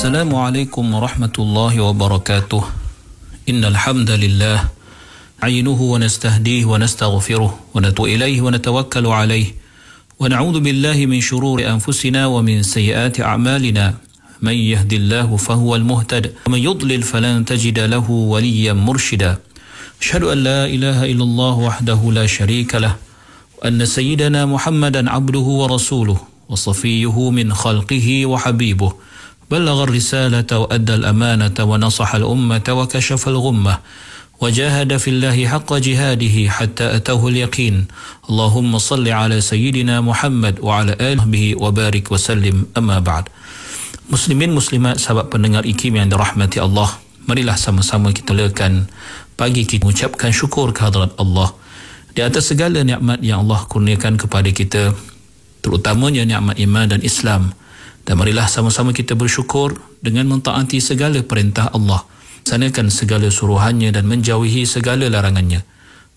السلام عليكم ورحمة الله وبركاته إن الحمد لله عينه ونستهديه ونستغفره ونتو إليه ونتوكل عليه ونعوذ بالله من شرور أنفسنا ومن سيئات أعمالنا من يهد الله فهو المهتد ومن يضلل فلن تجد له وليا مرشدا أشهد أن لا إله إلا الله وحده لا شريك له وأن سيدنا محمدا عبده ورسوله وصفيه من خلقه وحبيبه بلغ الرسالة وأدى الأمانة ونصح الأمة وكشف الغمة وجاهد في الله حق جهاده حتى أتاه اليقين اللهم صل على سيدنا محمد وعلى آله وبارك وسلم أما بعد Muslimin muslimat sahabat pendengar ikim yang dirahmati Allah Marilah sama-sama kita lakukan Pagi kita mengucapkan syukur kehadrat Allah Di atas segala nikmat yang Allah kurniakan kepada kita Terutamanya nikmat iman dan Islam dan marilah sama-sama kita bersyukur dengan mentaati segala perintah Allah. Sanakan segala suruhannya dan menjauhi segala larangannya.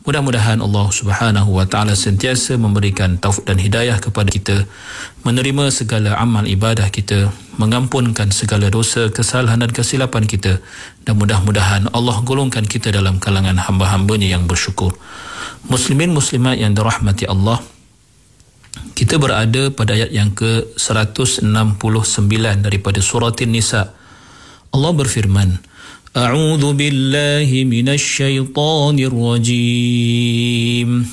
Mudah-mudahan Allah Subhanahu wa taala sentiasa memberikan taufik dan hidayah kepada kita menerima segala amal ibadah kita, mengampunkan segala dosa, kesalahan dan kesilapan kita dan mudah-mudahan Allah golongkan kita dalam kalangan hamba-hambanya yang bersyukur. Muslimin muslimat yang dirahmati Allah, kita berada pada ayat yang ke-169 daripada surah An-Nisa. Allah berfirman, A'udzu billahi minasyaitonir rajim.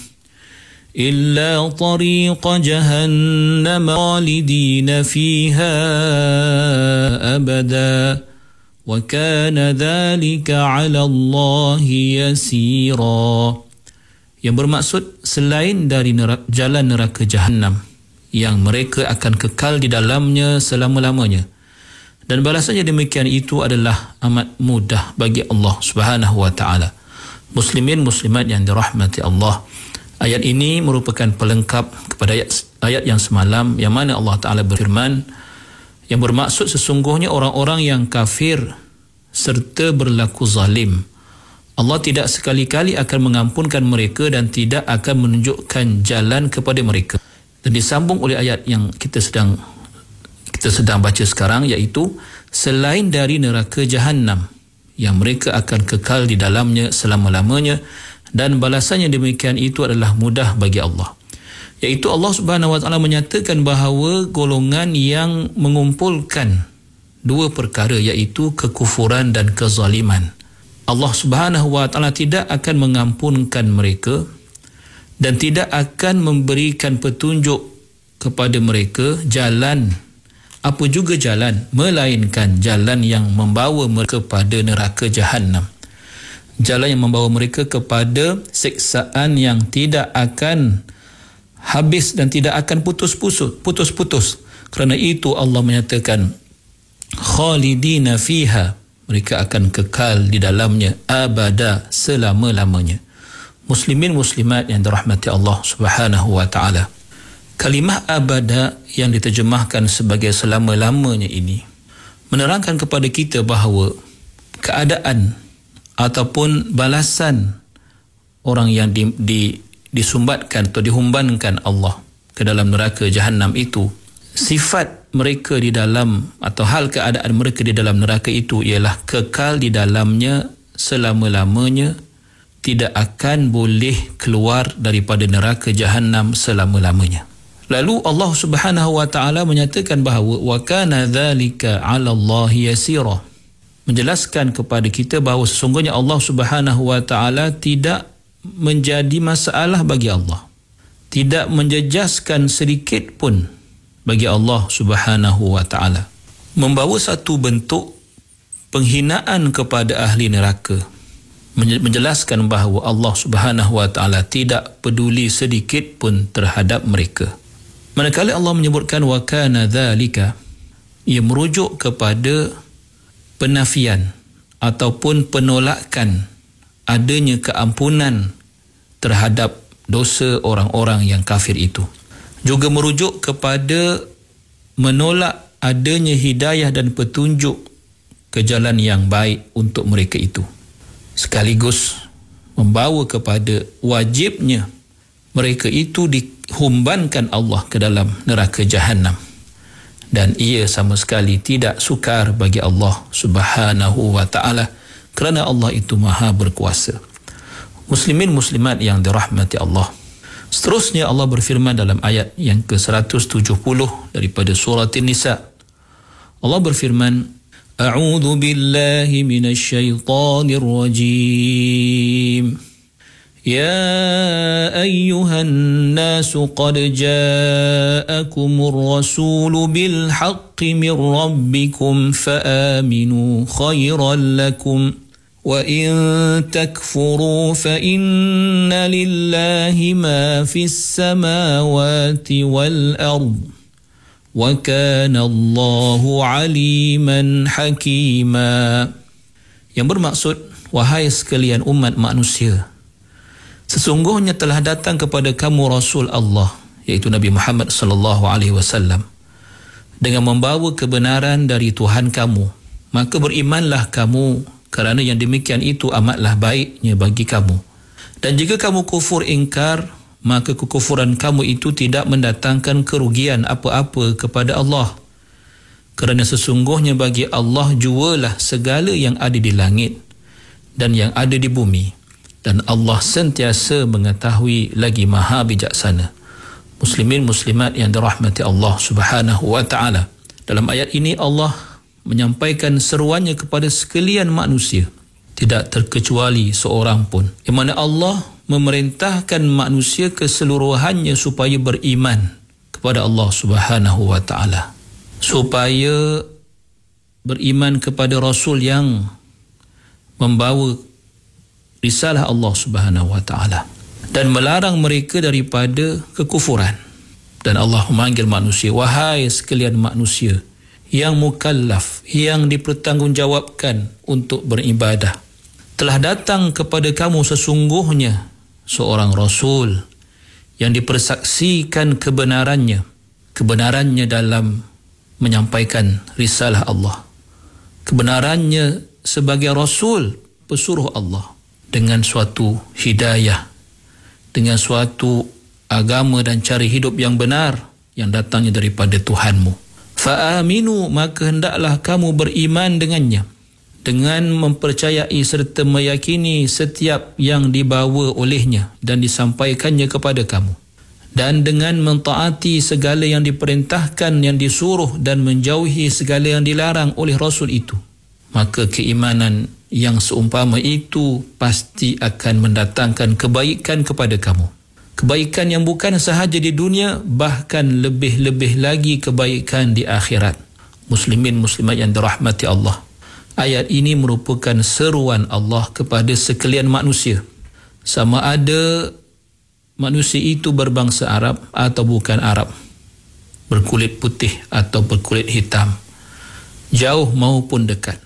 إلا طريق جهنم خالدين فيها أبدا وكان ذلك على الله يسيرا yang bermaksud selain dari neraka, jalan neraka jahanam yang mereka akan kekal di dalamnya selama-lamanya. Dan balasannya demikian itu adalah amat mudah bagi Allah Subhanahu wa taala. Muslimin muslimat yang dirahmati Allah. Ayat ini merupakan pelengkap kepada ayat, ayat yang semalam yang mana Allah taala berfirman yang bermaksud sesungguhnya orang-orang yang kafir serta berlaku zalim Allah tidak sekali-kali akan mengampunkan mereka dan tidak akan menunjukkan jalan kepada mereka. Dan disambung oleh ayat yang kita sedang kita sedang baca sekarang iaitu selain dari neraka jahanam yang mereka akan kekal di dalamnya selama-lamanya dan balasannya demikian itu adalah mudah bagi Allah. Yaitu Allah Subhanahu Wa Taala menyatakan bahawa golongan yang mengumpulkan dua perkara yaitu kekufuran dan kezaliman. Allah Subhanahu wa taala tidak akan mengampunkan mereka dan tidak akan memberikan petunjuk kepada mereka jalan apa juga jalan melainkan jalan yang membawa mereka kepada neraka jahanam jalan yang membawa mereka kepada seksaan yang tidak akan habis dan tidak akan putus-putus putus-putus kerana itu Allah menyatakan khalidina fiha mereka akan kekal di dalamnya abada selama-lamanya muslimin muslimat yang dirahmati Allah Subhanahu wa taala kalimah abada yang diterjemahkan sebagai selama-lamanya ini menerangkan kepada kita bahawa keadaan ataupun balasan orang yang di, di disumbatkan atau dihumbankan Allah ke dalam neraka jahanam itu sifat mereka di dalam atau hal keadaan mereka di dalam neraka itu ialah kekal di dalamnya selama-lamanya tidak akan boleh keluar daripada neraka jahanam selama-lamanya. Lalu Allah Subhanahu wa taala menyatakan bahawa wa kana dhalika 'ala Allah yasira. Menjelaskan kepada kita bahawa sesungguhnya Allah Subhanahu wa taala tidak menjadi masalah bagi Allah. Tidak menjejaskan sedikit pun bagi Allah Subhanahu wa taala. Membawa satu bentuk penghinaan kepada ahli neraka menjelaskan bahawa Allah Subhanahu wa taala tidak peduli sedikit pun terhadap mereka. Manakala Allah menyebutkan wa kana dhalika ia merujuk kepada penafian ataupun penolakan adanya keampunan terhadap dosa orang-orang yang kafir itu juga merujuk kepada menolak adanya hidayah dan petunjuk ke jalan yang baik untuk mereka itu sekaligus membawa kepada wajibnya mereka itu dihumbankan Allah ke dalam neraka jahanam dan ia sama sekali tidak sukar bagi Allah Subhanahu wa taala kerana Allah itu maha berkuasa muslimin muslimat yang dirahmati Allah Seterusnya Allah berfirman dalam ayat yang ke-170 daripada surah An-Nisa. Allah berfirman, "A'udzu billahi minasy syaithanir rajim." يا ايها الناس قد جاءكم الرسول بالحق من ربكم فامنوا خيرا لكم وَإِن تَكْفُرُوا فَإِنَّ لِلَّهِ مَا فِي السَّمَاوَاتِ وَالْأَرْضِ وَكَانَ اللَّهُ عَلِيمًا حَكِيمًا Yang bermaksud wahai sekalian umat manusia sesungguhnya telah datang kepada kamu Rasul Allah yaitu Nabi Muhammad sallallahu alaihi wasallam dengan membawa kebenaran dari Tuhan kamu maka berimanlah kamu kerana yang demikian itu amatlah baiknya bagi kamu. Dan jika kamu kufur ingkar, maka kekufuran kamu itu tidak mendatangkan kerugian apa-apa kepada Allah. Kerana sesungguhnya bagi Allah jualah segala yang ada di langit dan yang ada di bumi. Dan Allah sentiasa mengetahui lagi maha bijaksana. Muslimin muslimat yang dirahmati Allah subhanahu wa ta'ala. Dalam ayat ini Allah menyampaikan seruannya kepada sekalian manusia tidak terkecuali seorang pun di mana Allah memerintahkan manusia keseluruhannya supaya beriman kepada Allah Subhanahu wa taala supaya beriman kepada rasul yang membawa risalah Allah Subhanahu wa taala dan melarang mereka daripada kekufuran dan Allah memanggil manusia wahai sekalian manusia yang mukallaf, yang dipertanggungjawabkan untuk beribadah. Telah datang kepada kamu sesungguhnya seorang Rasul yang dipersaksikan kebenarannya, kebenarannya dalam menyampaikan risalah Allah. Kebenarannya sebagai Rasul pesuruh Allah dengan suatu hidayah, dengan suatu agama dan cara hidup yang benar yang datangnya daripada Tuhanmu. Fa'aminu maka hendaklah kamu beriman dengannya dengan mempercayai serta meyakini setiap yang dibawa olehnya dan disampaikannya kepada kamu dan dengan mentaati segala yang diperintahkan yang disuruh dan menjauhi segala yang dilarang oleh rasul itu maka keimanan yang seumpama itu pasti akan mendatangkan kebaikan kepada kamu kebaikan yang bukan sahaja di dunia bahkan lebih-lebih lagi kebaikan di akhirat muslimin muslimat yang dirahmati Allah ayat ini merupakan seruan Allah kepada sekalian manusia sama ada manusia itu berbangsa Arab atau bukan Arab berkulit putih atau berkulit hitam jauh maupun dekat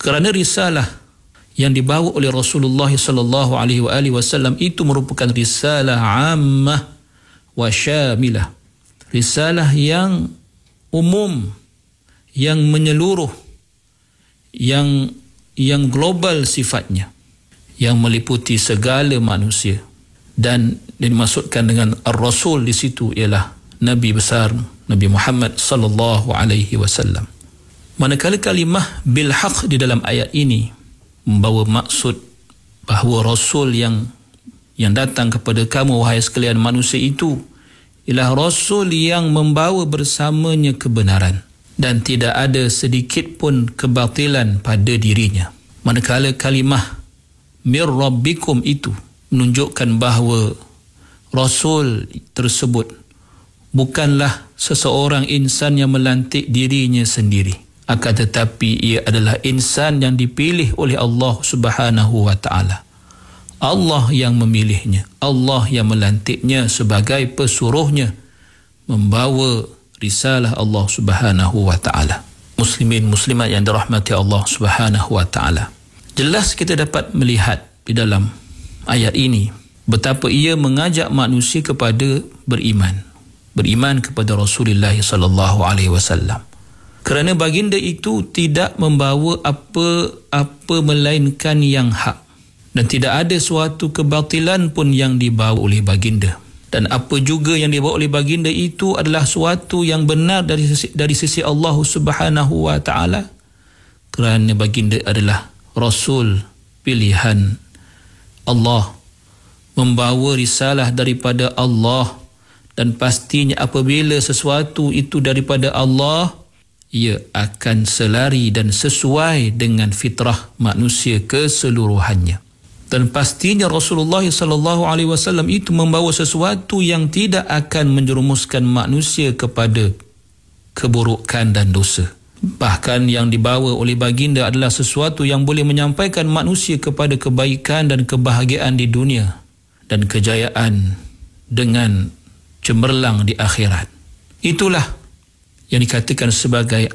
kerana risalah yang dibawa oleh Rasulullah sallallahu alaihi wasallam itu merupakan risalah ammah wa syamilah. Risalah yang umum yang menyeluruh yang yang global sifatnya yang meliputi segala manusia dan dimasukkan dengan ar-rasul di situ ialah nabi besar Nabi Muhammad sallallahu alaihi wasallam. Manakala kalimah bil haq di dalam ayat ini membawa maksud bahawa rasul yang yang datang kepada kamu wahai sekalian manusia itu ialah rasul yang membawa bersamanya kebenaran dan tidak ada sedikit pun kebatilan pada dirinya manakala kalimah mir rabbikum itu menunjukkan bahawa rasul tersebut bukanlah seseorang insan yang melantik dirinya sendiri akan tetapi ia adalah insan yang dipilih oleh Allah Subhanahu wa taala. Allah yang memilihnya, Allah yang melantiknya sebagai pesuruhnya membawa risalah Allah Subhanahu wa taala. Muslimin muslimat yang dirahmati Allah Subhanahu wa taala. Jelas kita dapat melihat di dalam ayat ini betapa ia mengajak manusia kepada beriman. Beriman kepada Rasulullah sallallahu alaihi wasallam kerana baginda itu tidak membawa apa-apa melainkan yang hak dan tidak ada suatu kebatilan pun yang dibawa oleh baginda dan apa juga yang dibawa oleh baginda itu adalah suatu yang benar dari sisi, dari sisi Allah Subhanahu kerana baginda adalah rasul pilihan Allah membawa risalah daripada Allah dan pastinya apabila sesuatu itu daripada Allah ia akan selari dan sesuai dengan fitrah manusia keseluruhannya dan pastinya Rasulullah sallallahu alaihi wasallam itu membawa sesuatu yang tidak akan menjerumuskan manusia kepada keburukan dan dosa bahkan yang dibawa oleh baginda adalah sesuatu yang boleh menyampaikan manusia kepada kebaikan dan kebahagiaan di dunia dan kejayaan dengan cemerlang di akhirat itulah yang dikatakan sebagai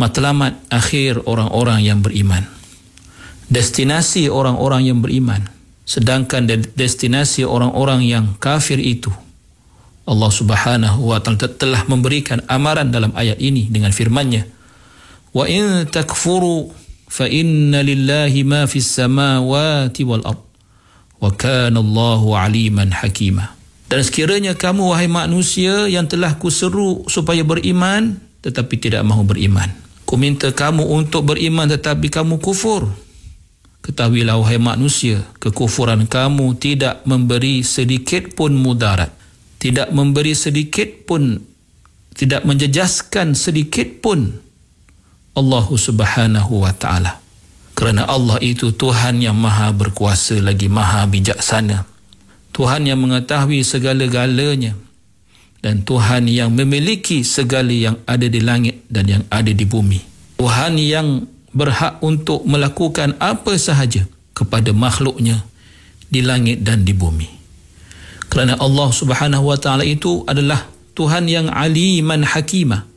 matlamat akhir orang-orang yang beriman destinasi orang-orang yang beriman sedangkan destinasi orang-orang yang kafir itu Allah Subhanahu wa taala telah memberikan amaran dalam ayat ini dengan firmannya: nya Wa in takfuru fa inna lillahi ma fis samawati wal ard wa kana aliman hakimah dan sekiranya kamu wahai manusia yang telah kuseru supaya beriman tetapi tidak mahu beriman. Ku minta kamu untuk beriman tetapi kamu kufur. Ketahuilah wahai manusia, kekufuran kamu tidak memberi sedikit pun mudarat. Tidak memberi sedikit pun, tidak menjejaskan sedikit pun Allah subhanahu wa ta'ala. Kerana Allah itu Tuhan yang maha berkuasa lagi maha bijaksana. Tuhan yang mengetahui segala-galanya dan Tuhan yang memiliki segala yang ada di langit dan yang ada di bumi. Tuhan yang berhak untuk melakukan apa sahaja kepada makhluknya di langit dan di bumi. Kerana Allah subhanahu wa ta'ala itu adalah Tuhan yang aliman hakimah.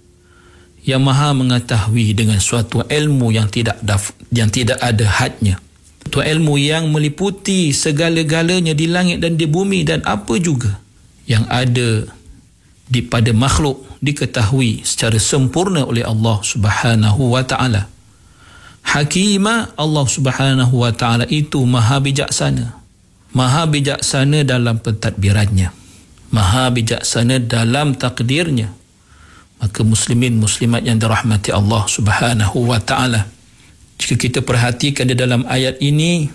Yang maha mengetahui dengan suatu ilmu yang tidak yang tidak ada hadnya itu ilmu yang meliputi segala-galanya di langit dan di bumi dan apa juga yang ada di pada makhluk diketahui secara sempurna oleh Allah Subhanahu wa taala. Hakima Allah Subhanahu wa taala itu maha bijaksana. Maha bijaksana dalam pentadbirannya. Maha bijaksana dalam takdirnya. Maka muslimin muslimat yang dirahmati Allah Subhanahu wa taala jika kita perhatikan di dalam ayat ini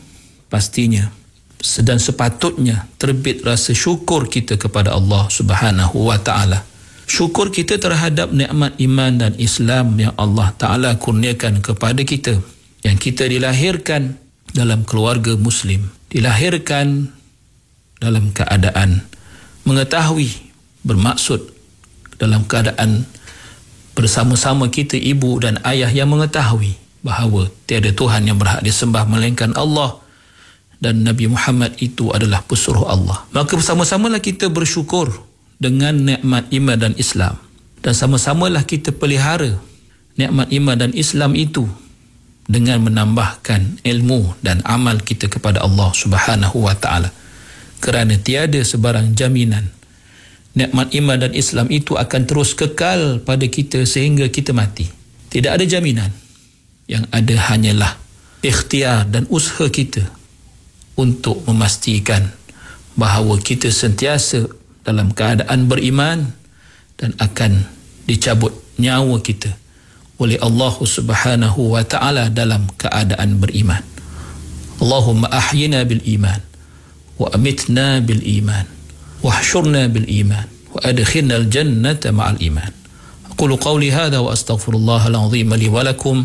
pastinya sedang sepatutnya terbit rasa syukur kita kepada Allah Subhanahu wa taala syukur kita terhadap nikmat iman dan Islam yang Allah taala kurniakan kepada kita yang kita dilahirkan dalam keluarga muslim dilahirkan dalam keadaan mengetahui bermaksud dalam keadaan bersama-sama kita ibu dan ayah yang mengetahui bahawa tiada Tuhan yang berhak disembah melainkan Allah dan Nabi Muhammad itu adalah pesuruh Allah. Maka bersama-samalah kita bersyukur dengan nikmat iman dan Islam dan sama-samalah kita pelihara nikmat iman dan Islam itu dengan menambahkan ilmu dan amal kita kepada Allah Subhanahu wa taala. Kerana tiada sebarang jaminan nikmat iman dan Islam itu akan terus kekal pada kita sehingga kita mati. Tidak ada jaminan yang ada hanyalah ikhtiar dan usaha kita untuk memastikan bahawa kita sentiasa dalam keadaan beriman dan akan dicabut nyawa kita oleh Allah Subhanahu wa taala dalam keadaan beriman. Allahumma ahyina bil iman wa amitna bil iman wa hshurna bil iman wa adkhilna al jannata ma'al iman. Aqulu qawli hadha wa astaghfirullah al-azim li wa lakum